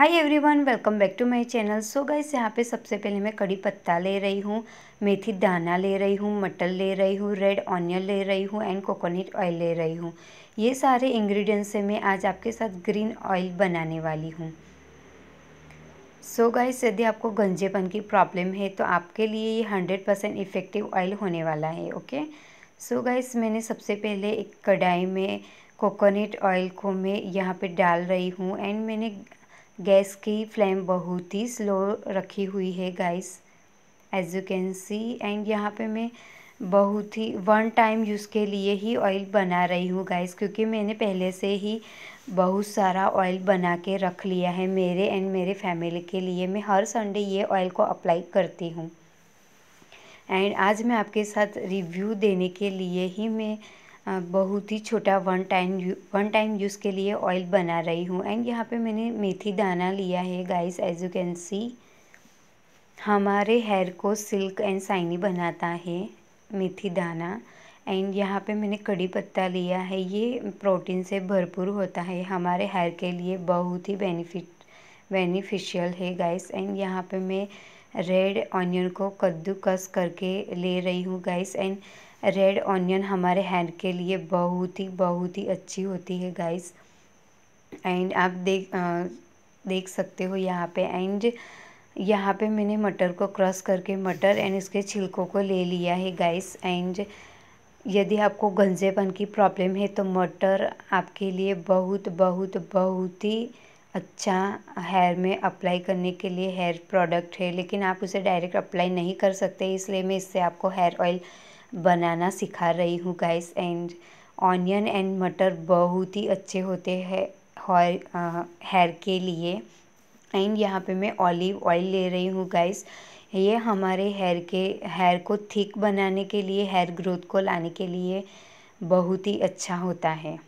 hi everyone welcome back to my channel so guys यहाँ पे सबसे पहले मैं कड़ी पत्ता ले रही हूँ मेथी दाना ले रही हूँ मटर ले रही हूँ रेड ऑनियन ले रही हूँ एंड कोकोनट ऑयल ले रही हूँ ये सारे इंग्रेडिएंट्स से मैं आज आपके साथ ग्रीन ऑयल बनाने वाली हूँ सो गाइस यदि आपको गंजेपन की प्रॉब्लम है तो आपके लिए ये हंड्रेड परसेंट इफ़ेक्टिव ऑयल होने वाला है ओके सो गाइस मैंने सबसे पहले एक कढ़ाई में कोकोनट ऑयल को मैं यहाँ पे डाल रही हूँ एंड मैंने गैस की फ्लेम बहुत ही स्लो रखी हुई है guys as you can see and यहाँ पे मैं बहुत ही वन टाइम यूज़ के लिए ही ऑयल बना रही हूँ गाइस क्योंकि मैंने पहले से ही बहुत सारा ऑयल बना के रख लिया है मेरे एंड मेरे फैमिली के लिए मैं हर संडे ये ऑयल को अप्लाई करती हूँ एंड आज मैं आपके साथ रिव्यू देने के लिए ही मैं बहुत ही छोटा one time one time use के लिए ऑयल बना रही हूँ एंड यहाँ पे मैंने मेथी दाना लिया है guys as you can see हमारे हेयर को सिल्क एंड साइनी बनाता है मेथी दाना एंड यहाँ पे मैंने कड़ी पत्ता लिया है ये प्रोटीन से भरपूर होता है हमारे हेयर के लिए बहुत ही बेनिफिट बेनिफिशियल है गाइस एंड यहाँ पे मैं रेड ऑनियन को कद्दूकस करके ले रही हूँ गाइस एंड रेड ऑनियन हमारे हेयर के लिए बहुत ही बहुत ही अच्छी होती है गाइस एंड आप देख आ, देख सकते हो यहाँ पे एंड यहाँ पे मैंने मटर को क्रस करके मटर एंड इसके छिलकों को ले लिया है गाइस एंड यदि आपको गंजेपन की प्रॉब्लम है तो मटर आपके लिए बहुत बहुत बहुत ही अच्छा हेयर में अप्लाई करने के लिए हेयर प्रोडक्ट है लेकिन आप उसे डायरेक्ट अप्लाई नहीं कर सकते इसलिए मैं इससे आपको हेयर ऑयल बनाना सिखा रही हूँ गाइस एंड ऑनियन एंड मटर बहुत ही अच्छे होते हैं हेयर के लिए एंड यहाँ पे मैं ऑलिव ऑयल ले रही हूँ गाइस ये हमारे हेयर के हेयर को थिक बनाने के लिए हेयर ग्रोथ को लाने के लिए बहुत ही अच्छा होता है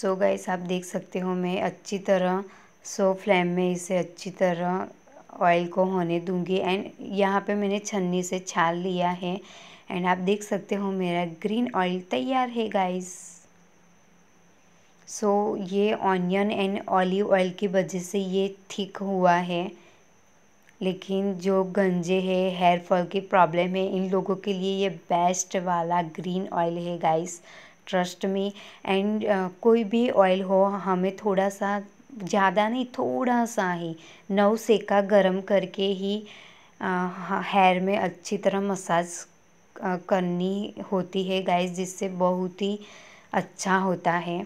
सो so गाइस आप देख सकते हो मैं अच्छी तरह सो so फ्लेम में इसे अच्छी तरह ऑयल को होने दूंगी एंड यहाँ पे मैंने छन्नी से छाल लिया है एंड आप देख सकते हो मेरा ग्रीन ऑयल तैयार है गाइस सो so, ये ऑनियन एंड ऑलिव ऑयल की वजह से ये थिक हुआ है लेकिन जो गंजे है हेयर फॉल की प्रॉब्लम है इन लोगों के लिए ये बेस्ट वाला ग्रीन ऑयल है गाइस ट्रस्ट में एंड कोई भी ऑयल हो हमें थोड़ा सा ज़्यादा नहीं थोड़ा सा ही नौ सेका गर्म करके ही हेयर में अच्छी तरह मसाज करनी होती है गाइस जिससे बहुत ही अच्छा होता है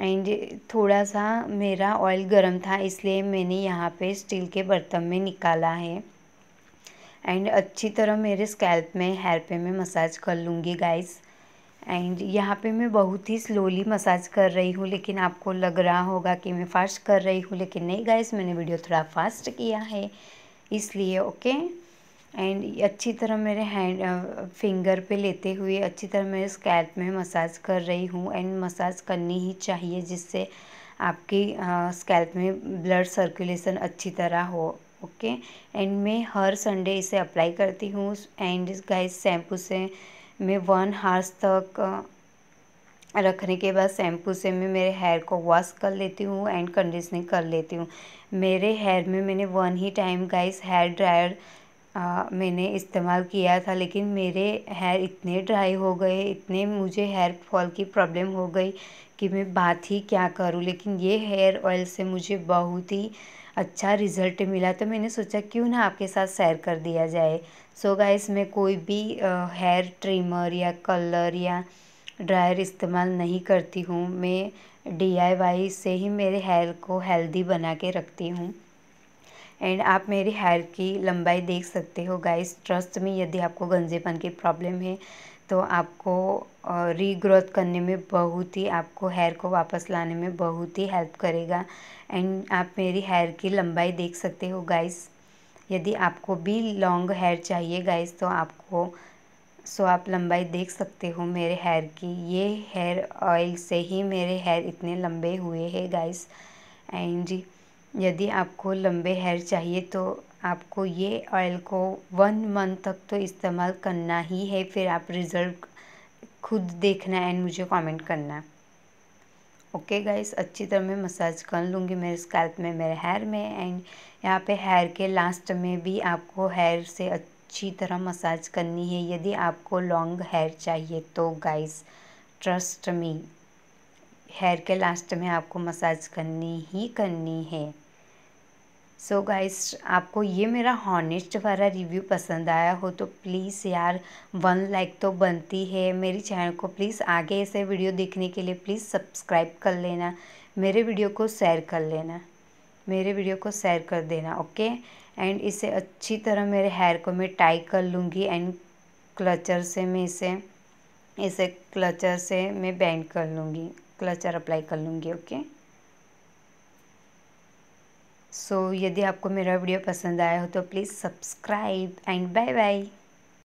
एंड थोड़ा सा मेरा ऑयल गर्म था इसलिए मैंने यहाँ पे स्टील के बर्तन में निकाला है एंड अच्छी तरह मेरे स्कैल्प में हेयर पे मैं मसाज कर लूँगी गाइस एंड यहाँ पे मैं बहुत ही स्लोली मसाज कर रही हूँ लेकिन आपको लग रहा होगा कि मैं फास्ट कर रही हूँ लेकिन नहीं गाइस मैंने वीडियो थोड़ा फास्ट किया है इसलिए ओके एंड अच्छी तरह मेरे हैंड फिंगर पे लेते हुए अच्छी तरह मेरे स्कैल्प में मसाज कर रही हूँ एंड मसाज करनी ही चाहिए जिससे आपकी स्कैल्प में ब्लड सर्कुलेशन अच्छी तरह हो ओके एंड मैं हर संडे इसे अप्लाई करती हूँ एंड गाइस शैम्पू से मैं वन हार्स तक रखने के बाद शैम्पू से मैं मेरे हेयर को वॉश कर लेती हूँ एंड कंडीशनिंग कर लेती हूँ मेरे हेयर में मैंने वन ही टाइम का इस हेयर ड्रायर आ, मैंने इस्तेमाल किया था लेकिन मेरे हेयर इतने ड्राई हो गए इतने मुझे हेयर फॉल की प्रॉब्लम हो गई कि मैं बात ही क्या करूँ लेकिन ये हेयर ऑयल से मुझे बहुत ही अच्छा रिज़ल्ट मिला तो मैंने सोचा क्यों ना आपके साथ शेयर कर दिया जाए सो so गाइस मैं कोई भी हेयर ट्रिमर या कलर या ड्रायर इस्तेमाल नहीं करती हूँ मैं डी से ही मेरे हेयर को हेल्दी बना के रखती हूँ एंड आप मेरी हेयर की लंबाई देख सकते हो गाइस ट्रस्ट में यदि आपको गंजेपन की प्रॉब्लम है तो आपको रीग्रोथ करने में बहुत ही आपको हेयर को वापस लाने में बहुत ही हेल्प करेगा एंड आप मेरी हेयर की लंबाई देख सकते हो गाइस यदि आपको भी लॉन्ग हेयर चाहिए गाइस तो आपको सो आप लंबाई देख सकते हो मेरे हेयर की ये हेयर ऑयल से ही मेरे हेयर इतने लंबे हुए हैं गाइस एंड जी यदि आपको लंबे हेयर चाहिए तो आपको ये ऑयल को वन मंथ तक तो इस्तेमाल करना ही है फिर आप रिज़ल्ट खुद देखना एंड मुझे कमेंट करना ओके गाइस अच्छी तरह मैं मसाज कर लूँगी मेरे स्कैल्प में मेरे हेयर में एंड यहाँ पे हेयर के लास्ट में भी आपको हेयर से अच्छी तरह मसाज करनी है यदि आपको लॉन्ग हेयर चाहिए तो गाइस ट्रस्ट मी हेयर के लास्ट में आपको मसाज करनी ही करनी है सो so गाइस आपको ये मेरा हॉनेस्ट वाला रिव्यू पसंद आया हो तो प्लीज़ यार वन लाइक तो बनती है मेरी चैनल को प्लीज़ आगे ऐसे वीडियो देखने के लिए प्लीज़ सब्सक्राइब कर लेना मेरे वीडियो को शेयर कर लेना मेरे वीडियो को शेयर कर देना ओके एंड इसे अच्छी तरह मेरे हेयर को मैं टाई कर लूँगी एंड क्लचर से मैं इसे इसे क्लचर से मैं बैंड कर लूँगी क्लचर अप्लाई कर लूँगी ओके सो so, यदि आपको मेरा वीडियो पसंद आया हो तो please subscribe and bye bye